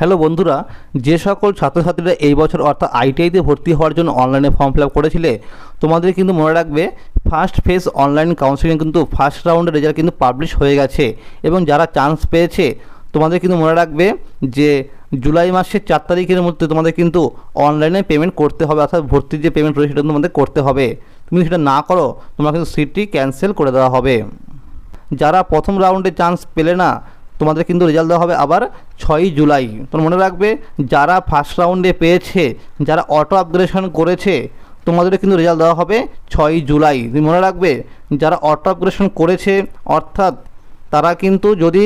hello বন্ধুরা যে সকল ছাত্রছাত্রীরা এই বছর অর্থাৎ আইটিআইতে ভর্তি হওয়ার জন্য অনলাইনে ফর্ম ফিল আপ করেছিলে তোমাদের কিন্তু মনে রাখবে ফার্স্ট ফেজ অনলাইন কাউন্সিলিং কিন্তু ফার্স্ট রাউন্ডের রেজাল্ট কিন্তু পাবলিশ হয়ে গেছে এবং যারা চান্স পেয়েছে তোমাদের কিন্তু মনে রাখবে যে জুলাই মাসের চার তারিখের মধ্যে তোমাদের কিন্তু অনলাইনে পেমেন্ট করতে হবে অর্থাৎ ভর্তির যে পেমেন্ট রয়েছে সেটা তোমাদের করতে হবে তুমি সেটা না করো তোমার কিন্তু সিটটি ক্যান্সেল করে দেওয়া হবে যারা প্রথম রাউন্ডে চান্স পেলে না তোমাদের কিন্তু রেজাল্ট দেওয়া হবে আবার ছয়ই জুলাই তোমরা মনে রাখবে যারা ফার্স্ট রাউন্ডে পেয়েছে যারা অটো আপগ্রেডেশন করেছে তোমাদের কিন্তু রেজাল্ট দেওয়া হবে ছয়ই জুলাই তুমি মনে রাখবে যারা অটো আপগ্রেডেশন করেছে অর্থাৎ তারা কিন্তু যদি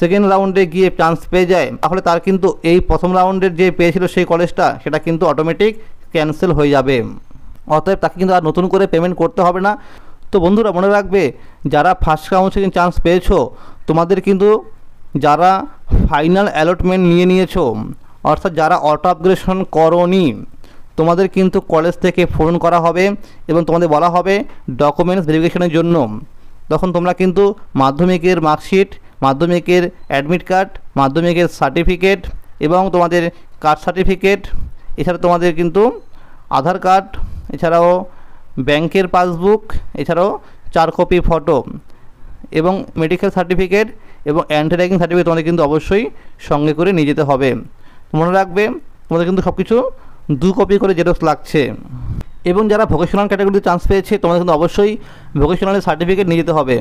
সেকেন্ড রাউন্ডে গিয়ে চান্স পেয়ে যায় তাহলে তার কিন্তু এই প্রথম রাউন্ডের যে পেয়েছিল সেই কলেজটা সেটা কিন্তু অটোমেটিক ক্যান্সেল হয়ে যাবে অতএব তাকে কিন্তু আর নতুন করে পেমেন্ট করতে হবে না তো বন্ধুরা মনে রাখবে যারা ফার্স্ট কাউন্সিলিং চান্স পেয়েছো তোমাদের কিন্তু যারা ফাইনাল অ্যালটমেন্ট নিয়ে নিয়েছো অর্থাৎ যারা অটো আপগ্রেশন করনি তোমাদের কিন্তু কলেজ থেকে ফোন করা হবে এবং তোমাদের বলা হবে ডকুমেন্টস ভেরিফিকেশনের জন্য তখন তোমরা কিন্তু মাধ্যমিকের মার্কশিট মাধ্যমিকের অ্যাডমিট কার্ড মাধ্যমিকের সার্টিফিকেট এবং তোমাদের কাস্ট সার্টিফিকেট এছাড়া তোমাদের কিন্তু আধার কার্ড এছাড়াও ব্যাংকের পাসবুক এছাড়াও চার কপি ফটো এবং মেডিকেল সার্টিফিকেট এবং অ্যান্টি র্যাগিং সার্টিফিকেট তোমাদের কিন্তু অবশ্যই সঙ্গে করে নিয়ে যেতে হবে মনে রাখবে তোমাদের কিন্তু সব কিছু দু কপি করে জেরক্স লাগছে এবং যারা ভোকেশনাল ক্যাটাগরিতে চান্স পেয়েছে তোমাদের কিন্তু অবশ্যই ভোকেশনালের সার্টিফিকেট নিয়ে যেতে হবে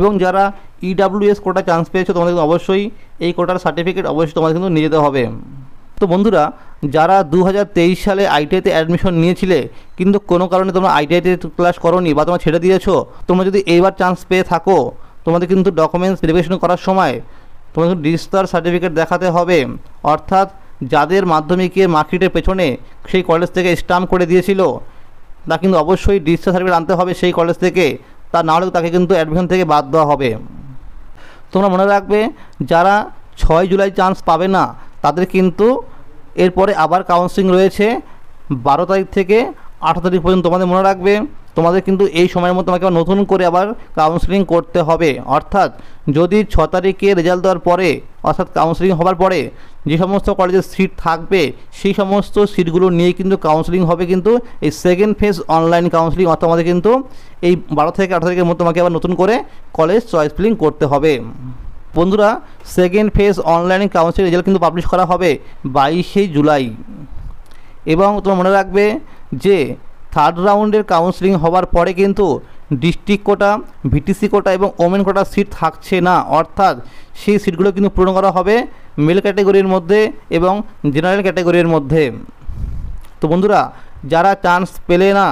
এবং যারা ইডাব্লিউএস কোটা চান্স পেয়েছো তোমাদের কিন্তু অবশ্যই এই কোটার সার্টিফিকেট অবশ্যই তোমাদের কিন্তু নিয়ে যেতে হবে তো বন্ধুরা যারা দু সালে আইটিআইতে অ্যাডমিশন নিয়েছিলে কিন্তু কোনো কারণে তোমরা আইটিআইতে ক্লাস করোনি বা তোমরা ছেড়ে দিয়েছো তোমরা যদি এইবার চান্স পেয়ে থাকো তোমাদের কিন্তু ডকুমেন্টস ভেরিফিকেশন করার সময় তোমাদের ডিজিটাল সার্টিফিকেট দেখাতে হবে অর্থাৎ যাদের মাধ্যমিকের মার্কশিটের পেছনে সেই কলেজ থেকে স্টাম্প করে দিয়েছিল তা কিন্তু অবশ্যই ডিজিটাল সার্টিফিকেট আনতে হবে সেই কলেজ থেকে তা না হলে তাকে কিন্তু অ্যাডমিশন থেকে বাদ দেওয়া হবে তোমরা মনে রাখবে যারা ছয় জুলাই চান্স পাবে না তাদের কিন্তু এরপরে আবার কাউন্সিলিং রয়েছে বারো তারিখ থেকে আঠারো তারিখ পর্যন্ত তোমাদের মনে রাখবে তোমাদের কিন্তু এই সময়ের মধ্যে তোমাকে নতুন করে আবার কাউন্সিলিং করতে হবে অর্থাৎ যদি ছ তারিখে রেজাল্ট দেওয়ার পরে অর্থাৎ কাউন্সিলিং হবার পরে যে সমস্ত কলেজের সিট থাকবে সেই সমস্ত সিটগুলো নিয়ে কিন্তু কাউন্সিলিং হবে কিন্তু এই সেকেন্ড ফেজ অনলাইন কাউন্সিলিং অর্থাৎ আমাদের কিন্তু এই বারো থেকে আঠারো তারিখের মধ্যে তোমাকে আবার নতুন করে কলেজ চয়েস ফিলিং করতে হবে বন্ধুরা second phase online counselling result কিন্তু পাবলিশ করা হবে বাইশে জুলাই এবং তোমরা মনে রাখবে যে থার্ড রাউন্ডের কাউন্সিলিং হওয়ার পরে কিন্তু ডিস্ট্রিক্ট কোটা ভিটিসি কোটা এবং ওমেন কোটা সিট থাকছে না অর্থাৎ সেই সিটগুলো কিন্তু পূরণ করা হবে মেল ক্যাটাগরির মধ্যে এবং জেনারেল ক্যাটাগরির মধ্যে তো বন্ধুরা যারা চান্স পেলে না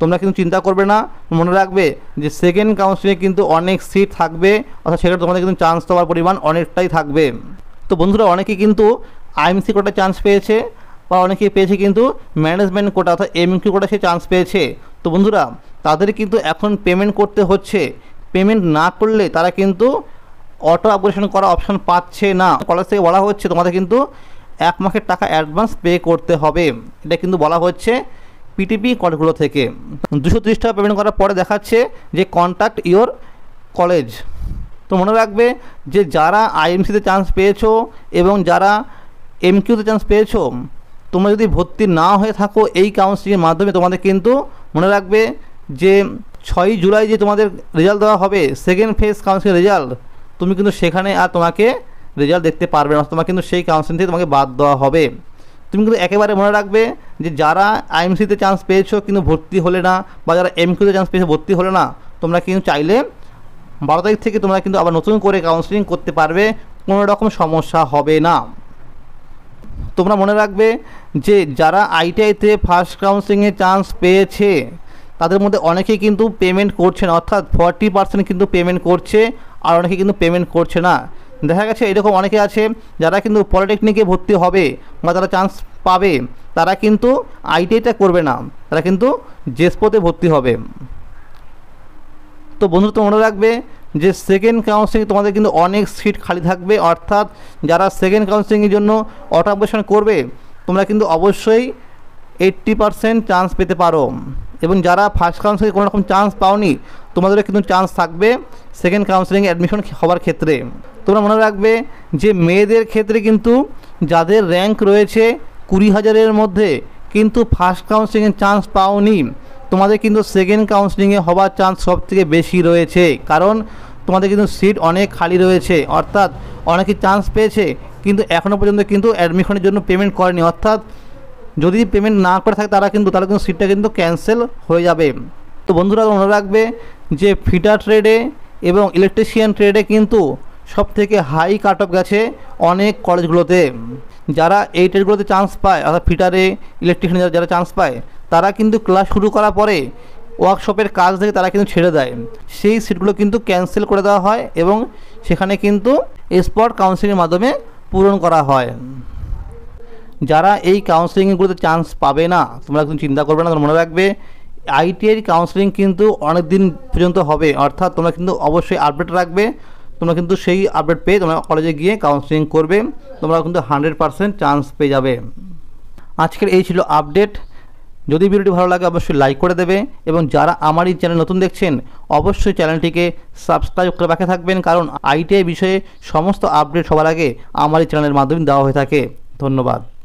তোমরা কিন্তু চিন্তা করবে না মনে রাখবে যে সেকেন্ড কাউন্সিলিংয়ে কিন্তু অনেক সিট থাকবে অর্থাৎ সেখানে তোমাদের কিন্তু চান্স দেওয়ার পরিমাণ অনেকটাই থাকবে তো বন্ধুরা অনেকে কিন্তু আইএমসি কোটা চান্স পেয়েছে বা অনেকেই পেয়েছে কিন্তু ম্যানেজমেন্ট কোটা অর্থাৎ কিউ কোটা সে চান্স পেয়েছে তো বন্ধুরা তাদের কিন্তু এখন পেমেন্ট করতে হচ্ছে পেমেন্ট না করলে তারা কিন্তু অটো আপগ্রেশন করা অপশন পাচ্ছে না কলেজ থেকে বলা হচ্ছে তোমাদের কিন্তু এক মাসের টাকা অ্যাডভান্স পে করতে হবে এটা কিন্তু বলা হচ্ছে পিটিপি কলগুলো থেকে দুশো তিরিশ টাকা পেমেন্ট করার পরে দেখাচ্ছে যে কন্ট্যাক্ট ইওর কলেজ তো মনে রাখবে যে যারা আইএমসিতে চান্স পেয়েছো এবং যারা এমকিউতে চান্স পেয়েছো তোমরা যদি ভর্তি না হয়ে থাকো এই কাউন্সিলিংয়ের মাধ্যমে তোমাদের কিন্তু মনে রাখবে যে ছয়ই জুলাই যে তোমাদের রেজাল্ট দেওয়া হবে সেকেন্ড ফেজ কাউন্সিলিং রেজাল্ট তুমি কিন্তু সেখানে আর তোমাকে রেজাল্ট দেখতে পারবে না তোমাকে কিন্তু সেই কাউন্সিলিং থেকে তোমাকে বাদ দেওয়া হবে তুমি কিন্তু একেবারে মনে রাখবে যে যারা আইএমসিতে চান্স পেয়েছো কিন্তু ভর্তি হলে না বা যারা এমকিউতে চান্স পেয়েছো ভর্তি হলে না তোমরা কিন্তু চাইলে বারো তারিখ থেকে তোমরা কিন্তু আবার নতুন করে কাউন্সিলিং করতে পারবে কোনো রকম সমস্যা হবে না তোমরা মনে রাখবে যে যারা আইটিআইতে ফার্স্ট কাউন্সিলিংয়ে চান্স পেয়েছে তাদের মধ্যে অনেকেই কিন্তু পেমেন্ট করছে না অর্থাৎ ফর্টি পার্সেন্ট কিন্তু পেমেন্ট করছে আর অনেকে কিন্তু পেমেন্ট করছে না দেখা গেছে এরকম অনেকে আছে যারা কিন্তু পলিটেকনিকে ভর্তি হবে বা তারা চান্স পাবে তারা কিন্তু আইটিআইটা করবে না তারা কিন্তু জেসপোতে ভর্তি হবে তো বন্ধু তো মনে রাখবে যে সেকেন্ড কাউন্সিলিং তোমাদের কিন্তু অনেক সিট খালি থাকবে অর্থাৎ যারা সেকেন্ড কাউন্সিলিংয়ের জন্য অটাপরেশন করবে তোমরা কিন্তু অবশ্যই এইট্টি পারসেন্ট চান্স পেতে পারো এবং যারা ফার্স্ট কাউন্সিলিং কোনো রকম চান্স পাওনি তোমাদেরও কিন্তু চান্স থাকবে সেকেন্ড কাউন্সিলিং অ্যাডমিশন হওয়ার ক্ষেত্রে তোমরা মনে রাখবে যে মেয়েদের ক্ষেত্রে কিন্তু যাদের র্যাঙ্ক রয়েছে কুড়ি হাজারের মধ্যে কিন্তু ফার্স্ট কাউন্সেলিংয়ের চান্স পাওনি তোমাদের কিন্তু সেকেন্ড কাউন্সিলিংয়ে হওয়ার চান্স সবথেকে বেশি রয়েছে কারণ তোমাদের কিন্তু সিট অনেক খালি রয়েছে অর্থাৎ অনেকে চান্স পেয়েছে কিন্তু এখনও পর্যন্ত কিন্তু অ্যাডমিশনের জন্য পেমেন্ট করেনি অর্থাৎ যদি পেমেন্ট না করে থাকে তারা কিন্তু তাহলে কিন্তু সিটটা কিন্তু ক্যান্সেল হয়ে যাবে তো বন্ধুরা মনে রাখবে যে ফিটার ট্রেডে এবং ইলেকট্রিশিয়ান ট্রেডে কিন্তু সব থেকে হাই কাট অফ গেছে অনেক কলেজগুলোতে যারা এই ট্রেডগুলোতে চান্স পায় অর্থাৎ ফিটারে ইলেকট্রিশিয়ান যারা চান্স পায় তারা কিন্তু ক্লাস শুরু করার পরে ওয়ার্কশপের কাজ থেকে তারা কিন্তু ছেড়ে দেয় সেই সিটগুলো কিন্তু ক্যান্সেল করে দেওয়া হয় এবং সেখানে কিন্তু স্পট কাউন্সিলিংয়ের মাধ্যমে পূরণ করা হয় যারা এই কাউন্সেলিংগুলোতে চান্স পাবে না তোমরা কিন্তু চিন্তা করবে না তোমরা মনে রাখবে আইটিআই কাউন্সেলিং কিন্তু অনেক দিন পর্যন্ত হবে অর্থাৎ তোমরা কিন্তু অবশ্যই আপডেট রাখবে তোমরা কিন্তু সেই আপডেট পেয়ে তোমরা কলেজে গিয়ে কাউন্সেলিং করবে তোমরা কিন্তু হান্ড্রেড পার্সেন্ট চান্স পেয়ে যাবে আজকের এই ছিল আপডেট যদি ভিডিওটি ভালো লাগে অবশ্যই লাইক করে দেবে এবং যারা আমার এই চ্যানেল নতুন দেখছেন অবশ্যই চ্যানেলটিকে সাবস্ক্রাইব করে রাখে থাকবেন কারণ আইটিআই বিষয়ে সমস্ত আপডেট সবার আগে আমার এই চ্যানেলের মাধ্যমে দেওয়া হয়ে থাকে ধন্যবাদ